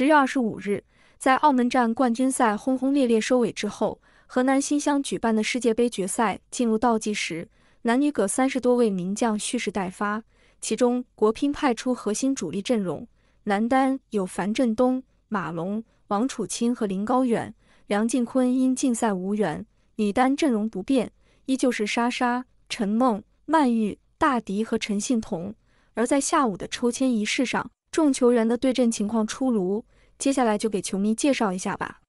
十月二十五日，在澳门站冠军赛轰轰烈烈收尾之后，河南新乡举办的世界杯决赛进入倒计时，男女各三十多位名将蓄势待发。其中，国乒派出核心主力阵容，男单有樊振东、马龙、王楚钦和林高远，梁靖昆因禁赛无缘；女单阵容不变，依旧是莎莎、陈梦、曼玉、大迪和陈幸同。而在下午的抽签仪式上。众球员的对阵情况出炉，接下来就给球迷介绍一下吧。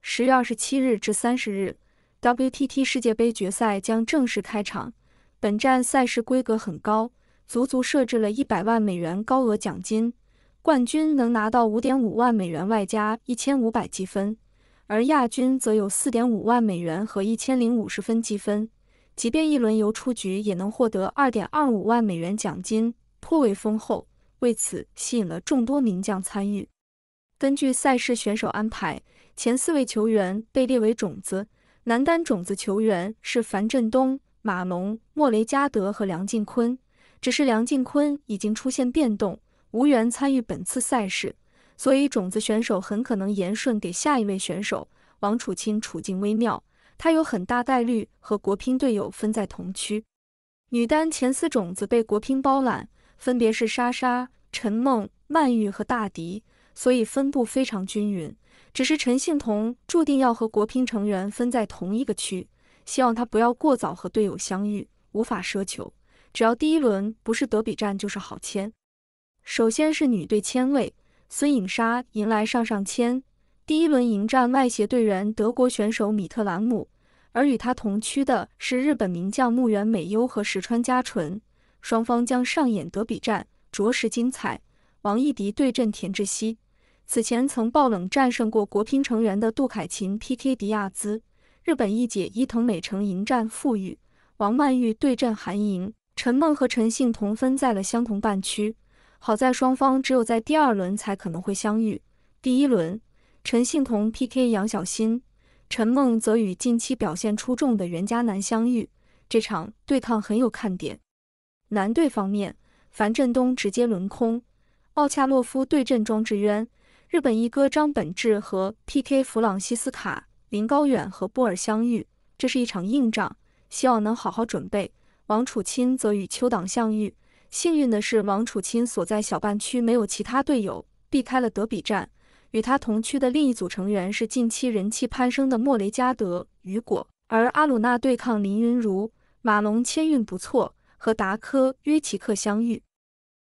十月二十七日至三十日，WTT 世界杯决赛将正式开场。本站赛事规格很高，足足设置了一百万美元高额奖金，冠军能拿到五点五万美元外加一千五百积分，而亚军则有四点五万美元和一千零五十分积分。即便一轮游出局，也能获得二点二五万美元奖金，颇为丰厚。为此吸引了众多名将参与。根据赛事选手安排，前四位球员被列为种子。男单种子球员是樊振东、马龙、莫雷加德和梁靖昆，只是梁靖昆已经出现变动，无缘参与本次赛事，所以种子选手很可能延顺给下一位选手。王楚钦处境微妙，他有很大概率和国乒队友分在同区。女单前四种子被国乒包揽。分别是莎莎、陈梦、曼玉和大迪，所以分布非常均匀。只是陈幸同注定要和国乒成员分在同一个区，希望他不要过早和队友相遇，无法奢求。只要第一轮不是德比战就是好签。首先是女队签位，孙颖莎迎来上上签，第一轮迎战外协队员德国选手米特兰姆，而与她同区的是日本名将木原美优和石川佳纯。双方将上演德比战，着实精彩。王艺迪对阵田志希，此前曾爆冷战胜过国乒成员的杜凯琴 PK 迪亚兹。日本一姐伊藤美诚迎战富裕，王曼玉对阵韩莹，陈梦和陈幸同分在了相同半区，好在双方只有在第二轮才可能会相遇。第一轮，陈幸同 PK 杨晓欣，陈梦则与近期表现出众的袁嘉楠相遇，这场对抗很有看点。男队方面，樊振东直接轮空，奥恰洛夫对阵庄智渊，日本一哥张本智和 PK 弗朗西斯卡，林高远和波尔相遇，这是一场硬仗，希望能好好准备。王楚钦则与邱党相遇，幸运的是王楚钦所在小半区没有其他队友，避开了德比战。与他同区的另一组成员是近期人气攀升的莫雷加德、雨果，而阿鲁纳对抗林昀儒，马龙签运不错。和达科约奇克相遇。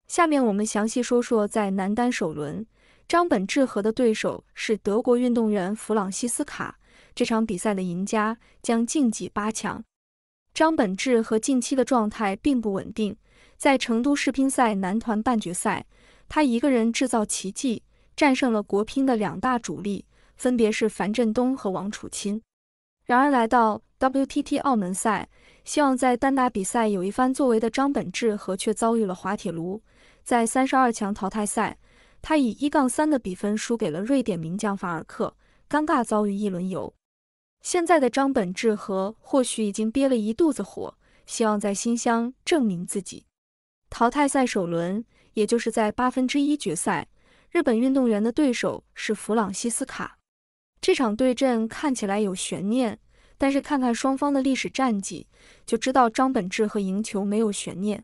下面我们详细说说在男单首轮，张本智和的对手是德国运动员弗朗西斯卡。这场比赛的赢家将晋级八强。张本智和近期的状态并不稳定，在成都世乒赛男团半决赛，他一个人制造奇迹，战胜了国乒的两大主力，分别是樊振东和王楚钦。然而来到 WTT 澳门赛。希望在单打比赛有一番作为的张本智和却遭遇了滑铁卢。在三十二强淘汰赛，他以一杠三的比分输给了瑞典名将法尔克，尴尬遭遇一轮游。现在的张本智和或许已经憋了一肚子火，希望在新乡证明自己。淘汰赛首轮，也就是在八分之一决赛，日本运动员的对手是弗朗西斯卡。这场对阵看起来有悬念。但是看看双方的历史战绩，就知道张本智和赢球没有悬念。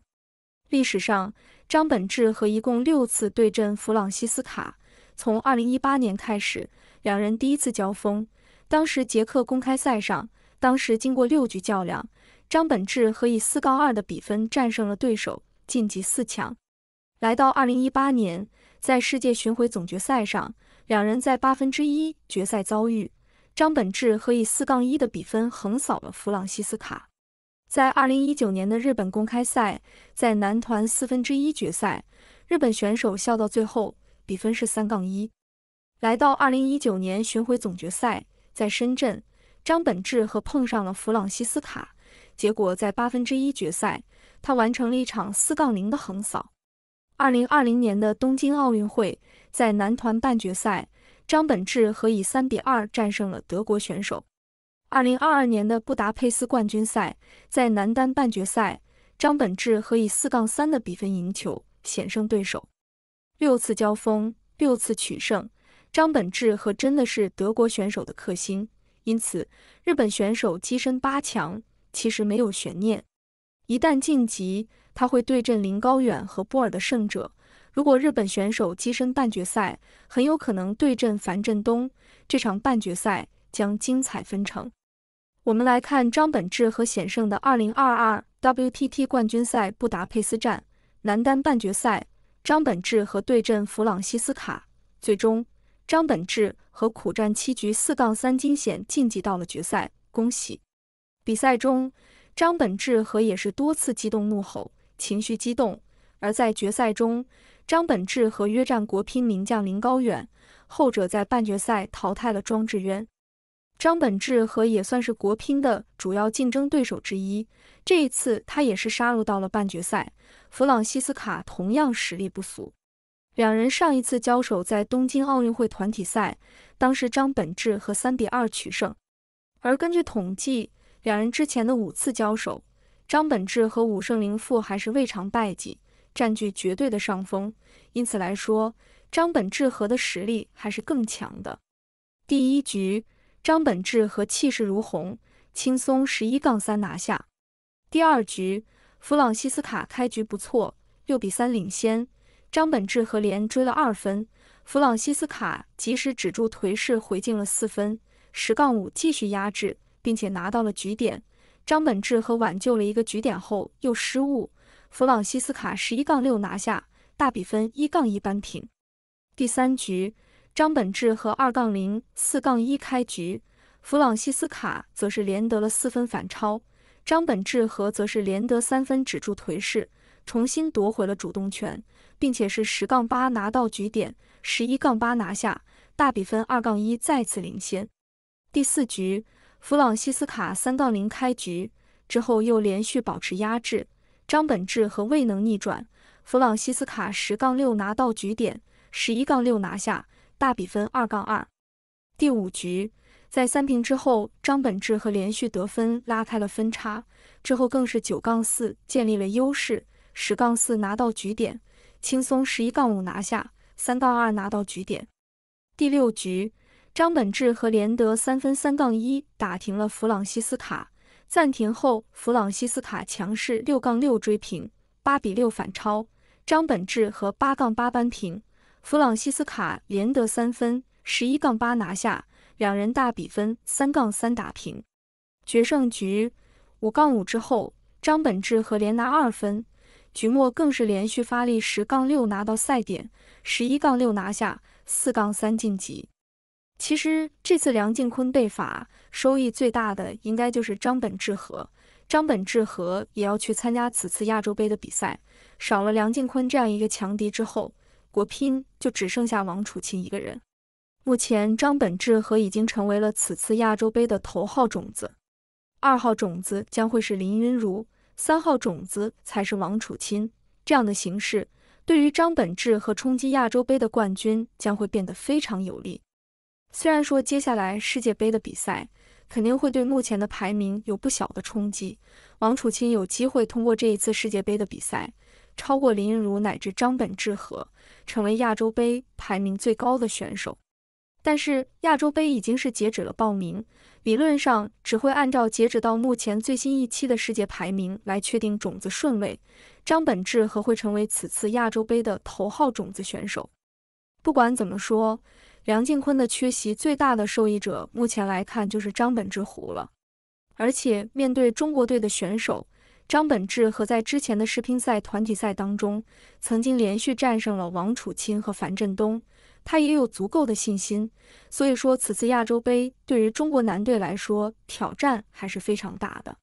历史上，张本智和一共六次对阵弗朗西斯卡，从二零一八年开始，两人第一次交锋，当时捷克公开赛上，当时经过六局较量，张本智和以四杠二的比分战胜了对手，晋级四强。来到二零一八年，在世界巡回总决赛上，两人在八分之一决赛遭遇。张本智和以四杠一的比分横扫了弗朗西斯卡。在二零一九年的日本公开赛，在男团四分之一决赛，日本选手笑到最后，比分是三杠一。来到二零一九年巡回总决赛，在深圳，张本智和碰上了弗朗西斯卡，结果在八分之一决赛，他完成了一场四杠零的横扫。二零二零年的东京奥运会，在男团半决赛。张本智和以三比二战胜了德国选手。二零二二年的布达佩斯冠军赛，在男单半决赛，张本智和以四杠三的比分赢球，险胜对手。六次交锋，六次取胜，张本智和真的是德国选手的克星。因此，日本选手跻身八强其实没有悬念。一旦晋级，他会对阵林高远和波尔的胜者。如果日本选手跻身半决赛，很有可能对阵樊振东，这场半决赛将精彩纷呈。我们来看张本智和险胜的2022 WTT 冠军赛布达佩斯站男单半决赛，张本智和对阵弗朗西斯卡，最终张本智和苦战七局四杠三惊险晋级到了决赛，恭喜！比赛中，张本智和也是多次激动怒吼，情绪激动，而在决赛中。张本智和约战国乒名将林高远，后者在半决赛淘汰了庄智渊。张本智和也算是国乒的主要竞争对手之一，这一次他也是杀入到了半决赛。弗朗西斯卡同样实力不俗，两人上一次交手在东京奥运会团体赛，当时张本智和三比二取胜。而根据统计，两人之前的五次交手，张本智和五胜零负，还是未尝败绩。占据绝对的上风，因此来说，张本智和的实力还是更强的。第一局，张本智和气势如虹，轻松十一杠三拿下。第二局，弗朗西斯卡开局不错，六比三领先，张本智和连追了二分，弗朗西斯卡及时止住颓势，回敬了四分，十杠五继续压制，并且拿到了局点。张本智和挽救了一个局点后又失误。弗朗西斯卡十一杠六拿下大比分一杠一扳平。第三局，张本智和二杠零四杠一开局，弗朗西斯卡则是连得了四分反超，张本智和则是连得三分止住颓势，重新夺回了主动权，并且是十杠八拿到局点，十一杠八拿下大比分二杠一再次领先。第四局，弗朗西斯卡三杠零开局之后又连续保持压制。张本智和未能逆转，弗朗西斯卡十杠六拿到局点，十一杠六拿下大比分二杠二。第五局在三平之后，张本智和连续得分拉开了分差，之后更是九杠四建立了优势，十杠四拿到局点，轻松十一杠五拿下，三杠二拿到局点。第六局张本智和连得三分三杠一打停了弗朗西斯卡。暂停后，弗朗西斯卡强势六杠六追平，八比六反超。张本智和八杠八扳平，弗朗西斯卡连得三分，十一杠八拿下，两人大比分三杠三打平。决胜局五杠五之后，张本智和连拿二分，局末更是连续发力十杠六拿到赛点，十一杠六拿下四杠三晋级。其实这次梁靖昆被罚，收益最大的应该就是张本智和。张本智和也要去参加此次亚洲杯的比赛，少了梁靖昆这样一个强敌之后，国乒就只剩下王楚钦一个人。目前张本智和已经成为了此次亚洲杯的头号种子，二号种子将会是林昀儒，三号种子才是王楚钦。这样的形势对于张本智和冲击亚洲杯的冠军将会变得非常有利。虽然说接下来世界杯的比赛肯定会对目前的排名有不小的冲击，王楚钦有机会通过这一次世界杯的比赛超过林昀儒乃至张本智和，成为亚洲杯排名最高的选手。但是亚洲杯已经是截止了报名，理论上只会按照截止到目前最新一期的世界排名来确定种子顺位，张本智和会成为此次亚洲杯的头号种子选手。不管怎么说。梁靖昆的缺席，最大的受益者目前来看就是张本智壶了。而且面对中国队的选手张本智和，在之前的世乒赛团体赛当中，曾经连续战胜了王楚钦和樊振东，他也有足够的信心。所以说，此次亚洲杯对于中国男队来说，挑战还是非常大的。